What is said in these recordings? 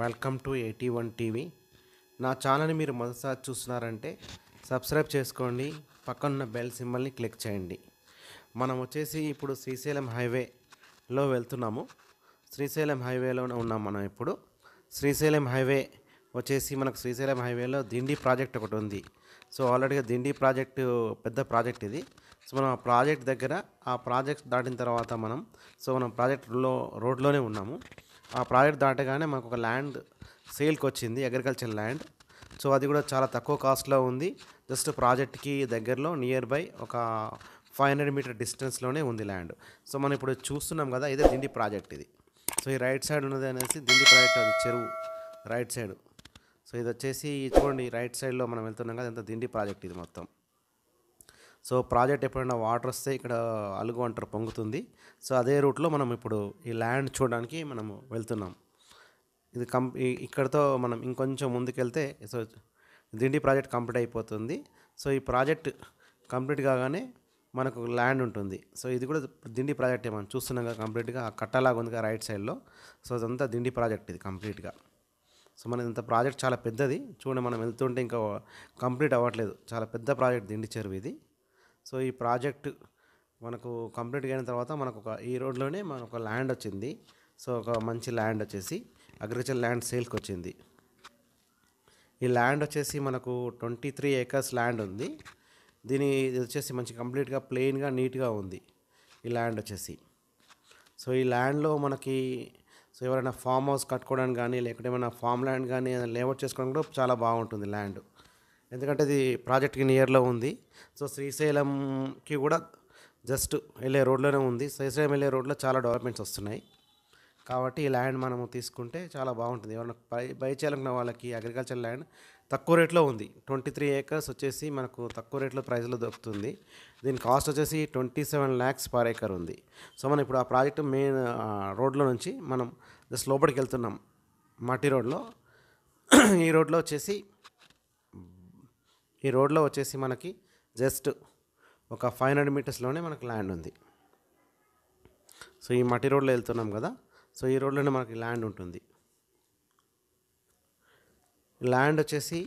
welcome to eighty one TV నా ఛానల్ని మీరు మొదటిసారి చూస్తున్నారంటే సబ్స్క్రైబ్ చేసుకోండి పక్కనున్న బెల్ సింబల్ని క్లిక్ చేయండి మనం వచ్చేసి ఇప్పుడు శ్రీశైలం హైవేలో వెళ్తున్నాము శ్రీశైలం హైవేలో ఉన్నాం మనం ఇప్పుడు శ్రీశైలం హైవే వచ్చేసి మనకు శ్రీశైలం హైవేలో దిండి ప్రాజెక్ట్ ఒకటి ఉంది సో ఆల్రెడీగా దిండి ప్రాజెక్టు పెద్ద ప్రాజెక్ట్ ఇది సో మనం ఆ ప్రాజెక్ట్ దగ్గర ఆ ప్రాజెక్ట్ దాటిన తర్వాత మనం సో మనం ప్రాజెక్ట్లో రోడ్లోనే ఉన్నాము ఆ ప్రాజెక్ట్ దాటగానే మాకు ఒక ల్యాండ్ సేల్కి వచ్చింది అగ్రికల్చర్ ల్యాండ్ సో అది కూడా చాలా తక్కువ కాస్ట్లో ఉంది జస్ట్ ప్రాజెక్ట్కి దగ్గరలో నియర్ బై ఒక ఫైవ్ హండ్రెడ్ మీటర్ డిస్టెన్స్లోనే ఉంది ల్యాండ్ సో మనం ఇప్పుడు చూస్తున్నాం కదా ఇదే దిండి ప్రాజెక్ట్ ఇది సో ఈ రైట్ సైడ్ ఉన్నది అనేసి దిండి ప్రాజెక్ట్ అది చెరువు రైట్ సైడ్ సో ఇది వచ్చేసి చూడండి రైట్ సైడ్లో మనం వెళ్తున్నాం కదా ఇంత దిండి ప్రాజెక్ట్ ఇది మొత్తం సో ప్రాజెక్ట్ ఎప్పుడైనా వాటర్ వస్తే ఇక్కడ అలుగు అంటారు పొంగుతుంది సో అదే రూట్లో మనం ఇప్పుడు ఈ ల్యాండ్ చూడడానికి మనం వెళ్తున్నాం ఇది కం ఇక్కడతో మనం ఇంకొంచెం ముందుకెళ్తే సో దిండి ప్రాజెక్ట్ కంప్లీట్ అయిపోతుంది సో ఈ ప్రాజెక్ట్ కంప్లీట్ కాగానే మనకు ల్యాండ్ ఉంటుంది సో ఇది కూడా దిండి ప్రాజెక్టే మనం చూస్తున్నాం కదా కంప్లీట్గా కట్టలాగా ఉంది రైట్ సైడ్లో సో అదంతా దిండి ప్రాజెక్ట్ ఇది కంప్లీట్గా సో మన ఇంత ప్రాజెక్ట్ చాలా పెద్దది చూడండి మనం వెళ్తుంటే ఇంకా కంప్లీట్ అవ్వట్లేదు చాలా పెద్ద ప్రాజెక్ట్ దిండి చెరువు ఇది సో ఈ ప్రాజెక్ట్ మనకు కంప్లీట్ అయిన తర్వాత మనకు ఒక ఈ రోడ్లోనే మనకు ఒక ల్యాండ్ వచ్చింది సో ఒక మంచి ల్యాండ్ వచ్చేసి అగ్రికల్చర్ ల్యాండ్ సేల్కి వచ్చింది ఈ ల్యాండ్ వచ్చేసి మనకు ట్వంటీ త్రీ ఏకర్స్ ల్యాండ్ ఉంది దీని ఇది వచ్చేసి మంచి కంప్లీట్గా ప్లెయిన్గా నీట్గా ఉంది ఈ ల్యాండ్ వచ్చేసి సో ఈ ల్యాండ్లో మనకి సో ఎవరైనా ఫామ్ హౌస్ కట్టుకోవడానికి కానీ లేకుంటే ఏమైనా ఫామ్ ల్యాండ్ కానీ లేఅవుట్ చేసుకోవడానికి కూడా చాలా బాగుంటుంది ల్యాండ్ ఎందుకంటే ఇది ప్రాజెక్ట్కి నియర్లో ఉంది సో శ్రీశైలంకి కూడా జస్ట్ వెళ్ళే రోడ్లోనే ఉంది శ్రీశైలం వెళ్ళే రోడ్లో చాలా డెవలప్మెంట్స్ వస్తున్నాయి కాబట్టి ఈ ల్యాండ్ మనము తీసుకుంటే చాలా బాగుంటుంది ఎవరైనా బై బై చేయాలనుకున్న వాళ్ళకి అగ్రికల్చర్ ల్యాండ్ తక్కువ రేట్లో ఉంది ట్వంటీ త్రీ ఏకర్స్ వచ్చేసి మనకు తక్కువ రేట్లో ప్రైజ్లో దొరుకుతుంది దీని కాస్ట్ వచ్చేసి twenty seven lakhs per acre ఉంది సో మనం ఇప్పుడు ఆ ప్రాజెక్ట్ మెయిన్ రోడ్లో నుంచి మనం జస్ట్ లోపలికి వెళ్తున్నాం మట్టి రోడ్లో ఈ రోడ్లో వచ్చేసి ఈ రోడ్లో వచ్చేసి మనకి జస్ట్ ఒక ఫైవ్ హండ్రెడ్ మీటర్స్లోనే మనకు ల్యాండ్ ఉంది సో ఈ మట్టి రోడ్లో వెళ్తున్నాం కదా సో ఈ రోడ్లోనే మనకి ల్యాండ్ ఉంటుంది ల్యాండ్ వచ్చేసి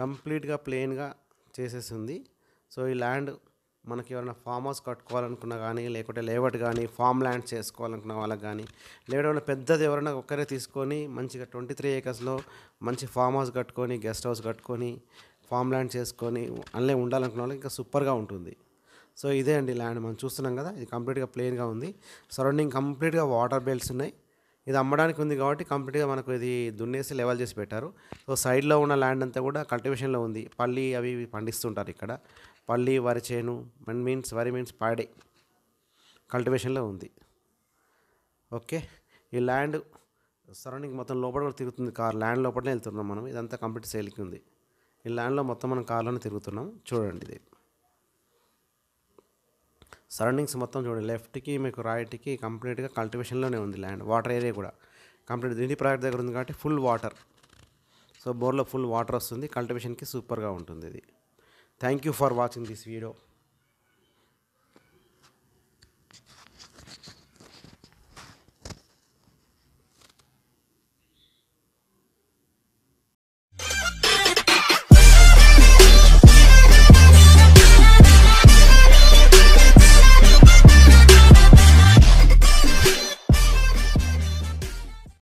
కంప్లీట్గా ప్లెయిన్గా చేసేసింది సో ఈ ల్యాండ్ మనకి ఎవరైనా ఫామ్ హౌస్ కట్టుకోవాలనుకున్నా కానీ లేకుంటే లేవట్ కానీ ఫామ్ ల్యాండ్ చేసుకోవాలనుకున్న వాళ్ళకి కానీ లేకపోతే పెద్దది ఎవరైనా ఒక్కరే తీసుకొని మంచిగా ట్వంటీ త్రీ ఏకర్స్లో మంచి ఫామ్ హౌస్ కట్టుకొని గెస్ట్ హౌస్ కట్టుకొని ఫామ్ ల్యాండ్ చేసుకొని అన్నీ ఉండాలనుకున్న వాళ్ళకి ఇంకా సూపర్గా ఉంటుంది సో ఇదే అండి ల్యాండ్ మనం చూస్తున్నాం కదా ఇది కంప్లీట్గా ప్లెయిన్గా ఉంది సరౌండింగ్ కంప్లీట్గా వాటర్ బెల్ట్స్ ఉన్నాయి ఇది అమ్మడానికి ఉంది కాబట్టి కంప్లీట్గా మనకు ఇది దున్నేసి లెవెల్ చేసి పెట్టారు సో సైడ్లో ఉన్న ల్యాండ్ అంతా కూడా కల్టివేషన్లో ఉంది పల్లి అవి పండిస్తుంటారు ఇక్కడ పల్లి వరి చేను మన్ మీన్స్ వరి మీన్స్ పాడే కల్టివేషన్లో ఉంది ఓకే ఈ ల్యాండ్ సరౌండింగ్ మొత్తం లోపల కూడా తిరుగుతుంది కార్ ల్యాండ్ లోపలనే వెళ్తున్నాం మనం ఇదంతా కంప్లీట్ సేల్కి ఉంది ఈ ల్యాండ్లో మొత్తం మనం కార్లను తిరుగుతున్నాం చూడండి ఇది సరౌండింగ్స్ మొత్తం చూడండి లెఫ్ట్కి మీకు రైట్కి కంప్లీట్గా కల్టివేషన్లోనే ఉంది ల్యాండ్ వాటర్ ఏరియా కూడా కంప్లీట్ దీని ప్రాజెక్ట్ దగ్గర ఉంది కాబట్టి ఫుల్ వాటర్ సో బోర్లో ఫుల్ వాటర్ వస్తుంది కల్టివేషన్కి సూపర్గా ఉంటుంది ఇది thank you for watching this video